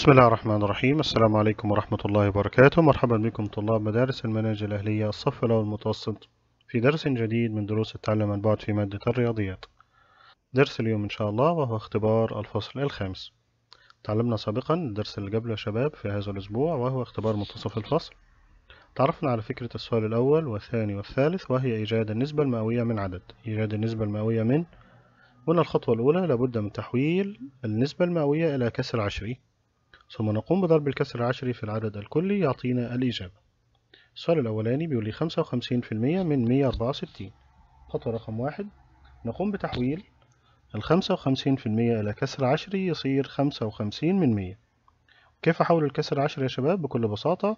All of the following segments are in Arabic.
بسم الله الرحمن الرحيم السلام عليكم ورحمة الله وبركاته مرحبا بكم طلاب مدارس المناهج الأهلية الصف الأول المتوسط في درس جديد من دروس التعلم عن بعد في مادة الرياضيات درس اليوم إن شاء الله وهو اختبار الفصل الخامس تعلمنا سابقا الدرس اللي قبله شباب في هذا الأسبوع وهو اختبار منتصف الفصل تعرفنا على فكرة السؤال الأول والثاني والثالث وهي إيجاد النسبة المئوية من عدد إيجاد النسبة المئوية من هنا الخطوة الأولى لابد من تحويل النسبة المئوية إلى كسر عشري ثم نقوم بضرب الكسر العشري في العدد الكلي يعطينا الإجابة السؤال الأولاني بيقول لي 55% من 164 خطوة رقم واحد نقوم بتحويل ال 55% إلى كسر عشري يصير 55 من 100 كيف أحول الكسر عشري يا شباب بكل بساطة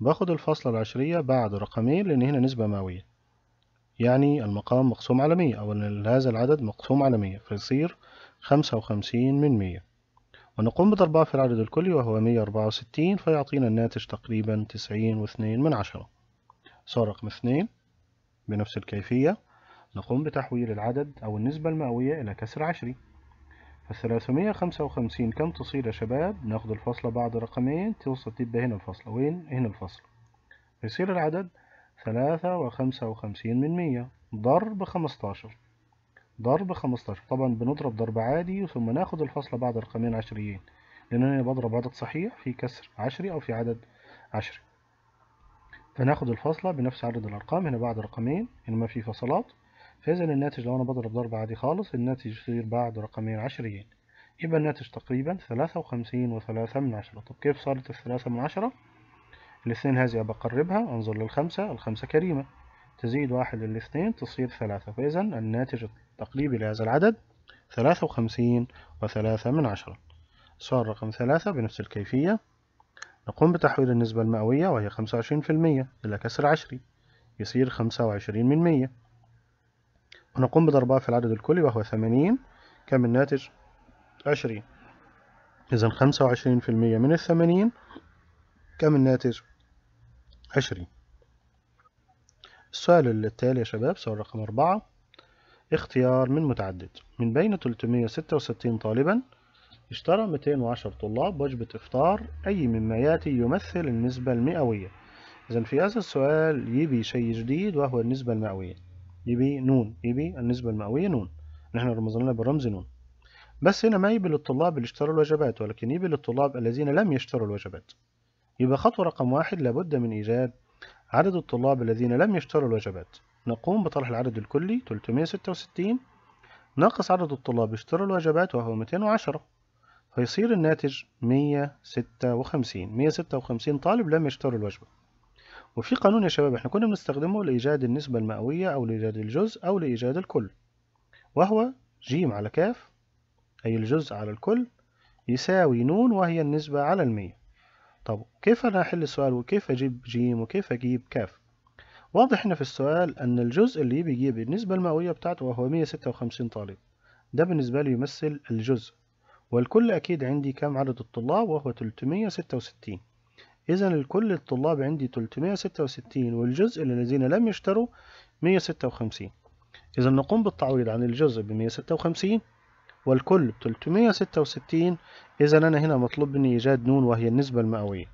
باخد الفاصلة العشرية بعد رقمين لأن هنا نسبة مئوية يعني المقام مقسوم على 100 أو أن هذا العدد مقسوم على 100 فيصير 55 من 100 ونقوم بضربها في العدد الكلي وهو 164 فيعطينا الناتج تقريبا 90 واثنين من عشرة صار رقم اثنين بنفس الكيفية نقوم بتحويل العدد أو النسبة المئوية إلى كسر عشري فالثلاثمية خمسة وخمسين كم تصير يا شباب؟ ناخد الفصلة بعد رقمين توصل تبدأ هنا الفصلة وين؟ هنا الفصلة يصير العدد ثلاثة وخمسة وخمسين من مية ضرب خمستاشر ضرب 15 طبعا بنضرب ضرب عادي ثم ناخد الفاصلة بعد رقمين عشريين لأن أنا بضرب عدد صحيح في كسر عشري أو في عدد عشري فناخد الفاصلة بنفس عدد الأرقام هنا بعد رقمين هنا ما في فصلات فإذا الناتج لو أنا بضرب ضرب عادي خالص الناتج يصير بعد رقمين عشريين يبقى الناتج تقريبا ثلاثة وخمسين وثلاثة من عشرة طب كيف صارت الثلاثة من عشرة؟ الاثنين هذه أبقربها أنظر للخمسة الخمسة كريمة تزيد واحد للاثنين تصير ثلاثة فإذا الناتج التقريبي لهذا العدد ثلاثة وخمسين وثلاثة من عشرة السؤال رقم ثلاثة بنفس الكيفية نقوم بتحويل النسبة المئوية وهي خمسة وعشرين في المية إلى كسر عشري يصير خمسة وعشرين من مية ونقوم بضربها في العدد الكلي وهو ثمانين كم الناتج؟ عشرين إذا خمسة وعشرين في المية من الثمانين كم الناتج؟ عشرين السؤال التالي يا شباب سؤال رقم أربعة اختيار من متعدد من بين 366 طالبا اشترى 210 طلاب وجبة إفطار أي مما يأتي يمثل النسبة المئوية إذا في هذا السؤال يبي شيء جديد وهو النسبة المئوية يبي نون يبي النسبة المئوية نون نحن رمزنا لها بالرمز نون بس هنا ما يبي للطلاب اللي اشتروا الوجبات ولكن يبي للطلاب الذين لم يشتروا الوجبات يبقى خطوة رقم واحد لابد من إيجاد عدد الطلاب الذين لم يشتروا الوجبات نقوم بطرح العدد الكلي 366 ناقص عدد الطلاب اشتروا الوجبات وهو 210 فيصير الناتج 156 156 طالب لم يشتروا الوجبة وفي قانون يا شباب احنا كنا بنستخدمه لإيجاد النسبة المئوية أو لإيجاد الجزء أو لإيجاد الكل وهو ج على ك أي الجزء على الكل يساوي ن وهي النسبة على المية كيف أنا أحل السؤال وكيف أجيب جيم وكيف أجيب كاف واضح هنا في السؤال أن الجزء اللي بيجيب النسبة المئوية بتاعته وهو 156 طالب ده بالنسبة لي يمثل الجزء والكل أكيد عندي كم عدد الطلاب وهو 366 إذا الكل الطلاب عندي 366 والجزء للذين لم يشتروا 156 إذا نقوم بالتعويض عن الجزء ب 156 والكل ب 366 إذا أنا هنا مطلوب مني إيجاد نون وهي النسبة المئوية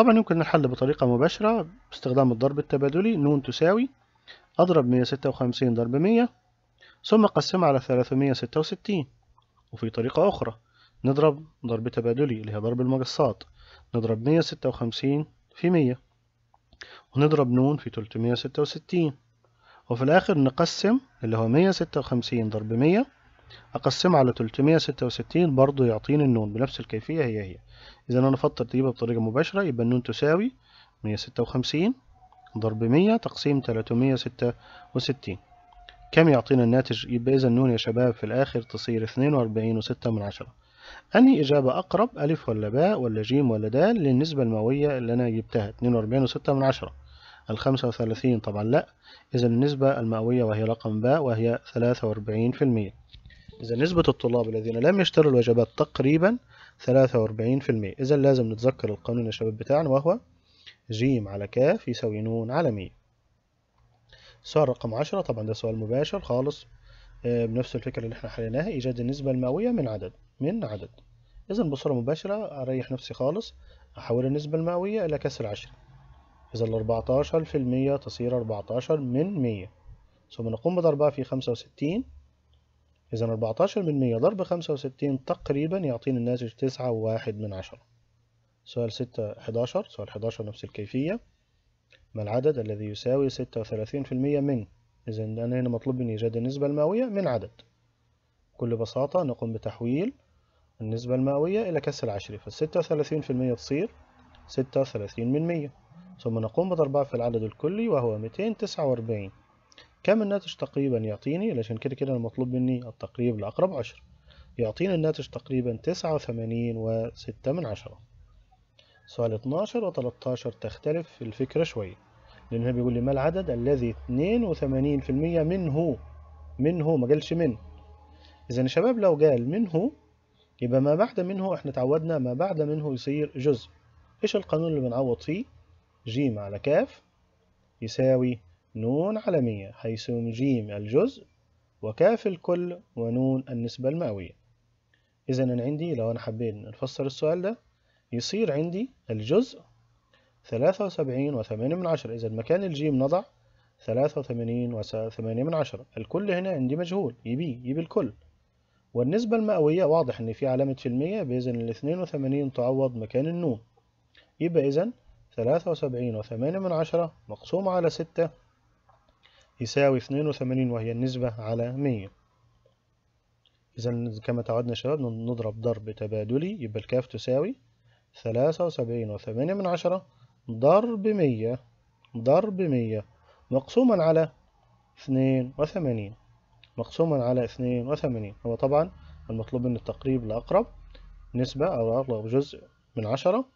طبعا يمكن الحل بطريقة مباشرة باستخدام الضرب التبادلي نون تساوي أضرب 156 ضرب 100 ثم قسمها على 366 وفي طريقة أخرى نضرب ضرب تبادلي اللي هي ضرب المقصات نضرب 156 في 100 ونضرب نون في 366 وفي الآخر نقسم اللي هو 156 ضرب 100 أقسمها على 366 برضو يعطيني النون بنفس الكيفية هي هي إذا أنا فطر ترتيبها بطريقة مباشرة يبقى النون تساوي 156 ضرب 100 تقسيم 366 كم يعطينا الناتج يبقى إذا النون يا شباب في الآخر تصير 42 و6 من عشرة أني إجابة أقرب ألف ولا باء ولا جيم ولا دال للنسبة المئوية اللي أنا جبتها 42 و6 من عشرة الخمسة وثلاثين طبعا لا إذا النسبة المئوية وهي رقم باء وهي 43% في المئة إذا نسبة الطلاب الذين لم يشتروا الوجبات تقريبا 43% إذا لازم نتذكر القانون يا شباب بتاعنا وهو ج على ك يساوي ن على م السؤال رقم عشرة طبعا ده سؤال مباشر خالص آه، بنفس الفكرة اللي احنا حليناها إيجاد النسبة المئوية من عدد من عدد إذا بصورة مباشرة أريح نفسي خالص أحول النسبة المئوية إلى كسر عشرة إذا الأربعتاشر في المية تصير 14 من مية ثم نقوم بضربها في خمسة وستين إذا 14 بالمية ضرب 65 تقريبا يعطيني الناتج تسعة وواحد من عشرة سؤال ستة 11 سؤال 11 نفس الكيفية ما العدد الذي يساوي ستة وثلاثين في المية من إذا أنا هنا مطلوب مني إيجاد النسبة المئوية من عدد بكل بساطة نقوم بتحويل النسبة المئوية إلى كسر العشري فالستة وثلاثين في المية تصير ستة وثلاثين من 100 ثم نقوم بضربها في العدد الكلي وهو ميتين تسعة وأربعين كم الناتج تقريبا يعطيني علشان كده كده المطلوب مني التقريب لأقرب عشرة يعطيني الناتج تقريبا تسعة وثمانين وستة من عشرة سؤال اتناشر و تختلف تختلف الفكرة شوية لأن هنا بيقول لي ما العدد الذي اتنين وثمانين في المية منه منه ما قالش من إذا يا شباب لو قال منه يبقى ما بعد منه احنا اتعودنا ما بعد منه يصير جزء ايش القانون اللي بنعوض فيه جيم على كاف يساوي نون علمية حيث جيم الجزء وكاف الكل ونون النسبة المئوية إذا أنا عندي لو أنا حبيت نفسر السؤال ده يصير عندي الجزء ثلاثة وسبعين وثمانية من عشرة إذا مكان الجيم نضع ثلاثة وثمانين وثمانية من عشرة الكل هنا عندي مجهول يبي يبي الكل والنسبة المئوية واضح إن في علامة في المية بإذن الاثنين وثمانين تعوض مكان النون يبقى إذا ثلاثة وسبعين وثمانية من عشرة مقسومة على ستة يساوي 82 وهي النسبة على 100 إذا كما تعودنا شباب نضرب ضرب تبادلي يبقى الكاف تساوي 73 وثمانية من عشرة ضرب 100 ضرب 100 مقسوما على 82 مقسوما على 82 هو طبعا المطلوب من التقريب لأقرب نسبة أو أقرب جزء من عشرة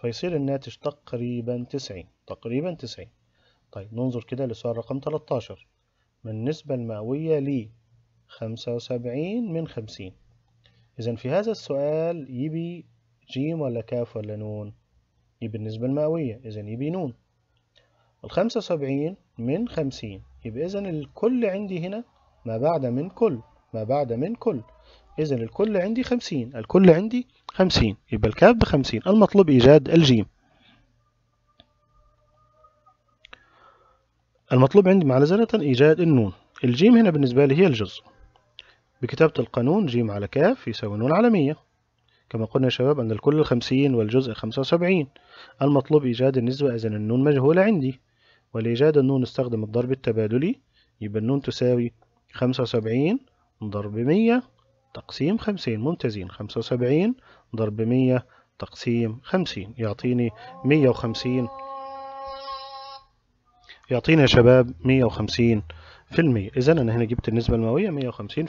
فيصير الناتج تقريبا 90 تقريبا 90 طيب ننظر كده لسؤال رقم 13 ما النسبة المئوية ل 75 من 50 إذا في هذا السؤال يبي جيم ولا كاف ولا نون يبي النسبة المئوية إذا يبي نون ال 75 من 50 يبقى إذا الكل عندي هنا ما بعد من كل ما بعد من كل إذا الكل عندي 50 الكل عندي 50 يبقى الكاف ب 50 المطلوب إيجاد الجيم المطلوب عندي معلزلة إيجاد النون الجيم هنا بالنسبة لي هي الجزء بكتابة القانون جيم على كاف يساوي نون على مية كما قلنا يا شباب أن الكل خمسين والجزء خمسة وسبعين المطلوب إيجاد النسبة إذا النون مجهولة عندي ولإيجاد النون استخدم الضرب التبادلي يبقى النون تساوي خمسة وسبعين ضرب مية تقسيم خمسين ممتازين خمسة وسبعين ضرب مية تقسيم خمسين يعطيني مية وخمسين يعطينا يا شباب 150 إذا أنا هنا جبت النسبة المئوية 150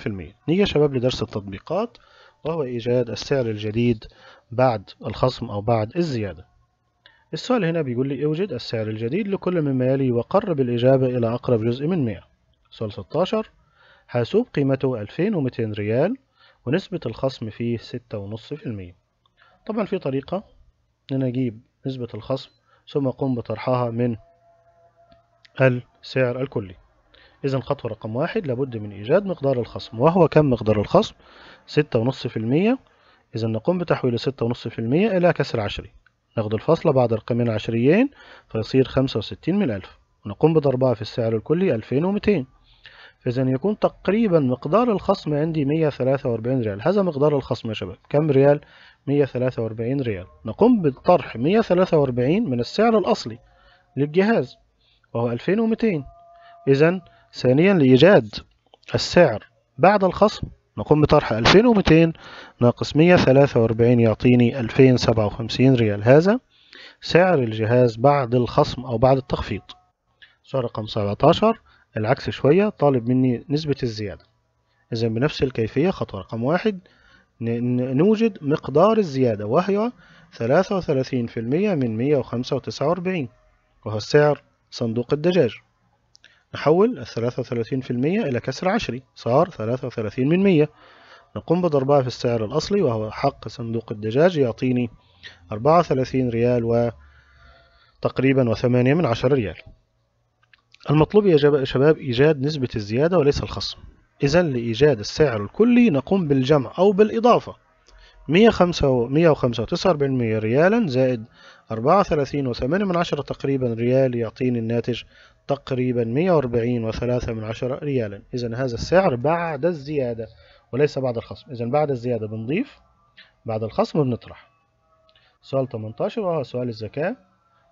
نيجي يا شباب لدرس التطبيقات وهو إيجاد السعر الجديد بعد الخصم أو بعد الزيادة السؤال هنا بيقول لي اوجد السعر الجديد لكل مما يلي وقرب الإجابة إلى أقرب جزء من 100 سؤال 16 حاسوب قيمته 2200 ريال ونسبة الخصم فيه 6.5% طبعا في طريقة إن أنا أجيب نسبة الخصم ثم أقوم بطرحها من السعر الكلي إذا خطوة رقم واحد لابد من إيجاد مقدار الخصم وهو كم مقدار الخصم؟ ستة ونص في المية إذا نقوم بتحويل ستة ونص في المية إلى كسر عشري ناخد الفصل بعد رقمين عشريين فيصير خمسة وستين من ألف ونقوم بضربها في السعر الكلي ألفين ومتين فإذا يكون تقريبا مقدار الخصم عندي مية ثلاثة وأربعين ريال هذا مقدار الخصم يا شباب كم ريال؟ مية ثلاثة وأربعين ريال نقوم بطرح مية ثلاثة وأربعين من السعر الأصلي للجهاز وهو 2200 إذا ثانيا لإيجاد السعر بعد الخصم نقوم بطرح 2200 ناقص 143 يعطيني 2057 ريال هذا سعر الجهاز بعد الخصم أو بعد التخفيض سعر رقم 17 العكس شوية طالب مني نسبة الزيادة إذا بنفس الكيفية خطوة رقم واحد نوجد مقدار الزيادة وهي 33% من 145 وهو السعر صندوق الدجاج نحول الثلاثة وثلاثين في المية إلى كسر عشري صار ثلاثة وثلاثين من مية نقوم بضربها في السعر الأصلي وهو حق صندوق الدجاج يعطيني أربعة وثلاثين ريال و تقريبا وثمانية من عشرة ريال المطلوب يا شباب إيجاد نسبة الزيادة وليس الخصم إذا لإيجاد السعر الكلي نقوم بالجمع أو بالإضافة مية وتسعة ريالا زائد أربعة وثلاثين وثمانية من عشرة تقريبا ريال يعطيني الناتج تقريبا مية وأربعين وثلاثة من عشرة ريالا إذا هذا السعر بعد الزيادة وليس بعد الخصم إذا بعد الزيادة بنضيف بعد الخصم بنطرح سؤال 18 وهو سؤال الزكاة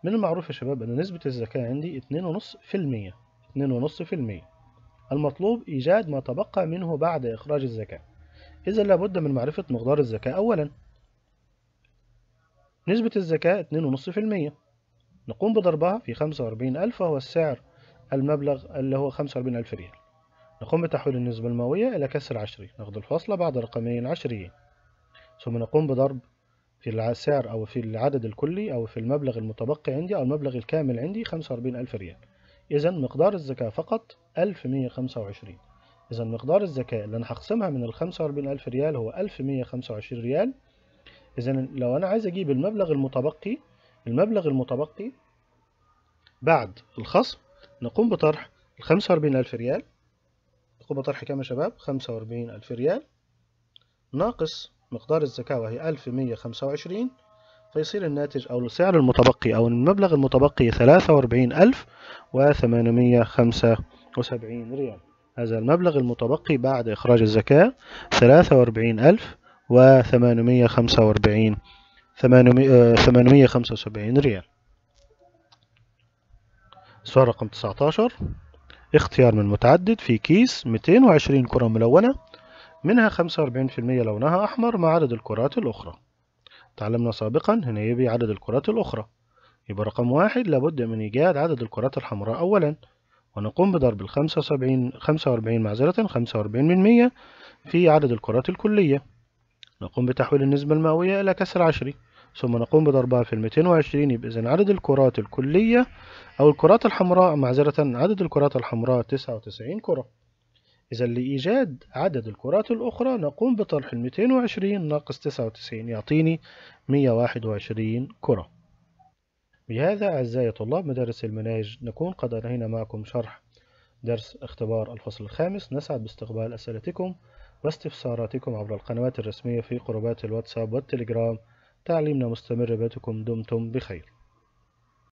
من المعروف يا شباب أن نسبة الزكاة عندي اتنين ونص في المية اتنين ونص في المية المطلوب إيجاد ما تبقى منه بعد إخراج الزكاة إذا لابد من معرفة مقدار الزكاة أولا نسبة الذكاء 2.5% نقوم بضربها في 45000 وهو السعر المبلغ اللي هو 45000 ريال نقوم بتحويل النسبة المئوية إلى كسر عشري ناخد الفاصلة بعد رقمين عشريين ثم نقوم بضرب في السعر أو في العدد الكلي أو في المبلغ المتبقي عندي أو المبلغ الكامل عندي 45000 ريال إذا مقدار الزكاة فقط 1125 إذا مقدار الزكاة اللي أنا هقسمها من ال 45000 ريال هو 1125 ريال إذا لو أنا عايز أجيب المبلغ المتبقي المبلغ المتبقي بعد الخصم نقوم بطرح الخمسة وأربعين ألف ريال نقوم بطرح كام يا شباب خمسة وأربعين ألف ريال ناقص مقدار الزكاة وهي ألف مية خمسة وعشرين فيصير الناتج أو السعر المتبقي أو المبلغ المتبقي ثلاثة وأربعين ألف وثمانمية خمسة وسبعين ريال هذا المبلغ المتبقي بعد إخراج الزكاة ثلاثة وأربعين ألف و845 875 آه، ريال سؤال رقم 19 اختيار من متعدد في كيس 220 كرة ملونة منها 45% لونها أحمر مع عدد الكرات الأخرى تعلمنا سابقا هنا يبي عدد الكرات الأخرى يبقى رقم واحد لابد من إيجاد عدد الكرات الحمراء أولا ونقوم بضرب ال 75 45 معذرة 45% في عدد الكرات الكلية نقوم بتحويل النسبة المئوية إلى كسر عشري ثم نقوم بضربها في الميتين وعشرين يبقى إذن عدد الكرات الكلية أو الكرات الحمراء معذرة عدد الكرات الحمراء تسعة وتسعين كرة إذا لإيجاد عدد الكرات الأخرى نقوم بطرح الميتين وعشرين ناقص تسعة وتسعين يعطيني مية واحد وعشرين كرة بهذا أعزائي طلاب مدارس المناهج نكون قد أنهينا معكم شرح درس اختبار الفصل الخامس نسعد باستقبال أسئلتكم واستفساراتكم عبر القنوات الرسمية في قربات الواتساب والتليجرام تعليمنا مستمر باتكم دمتم بخير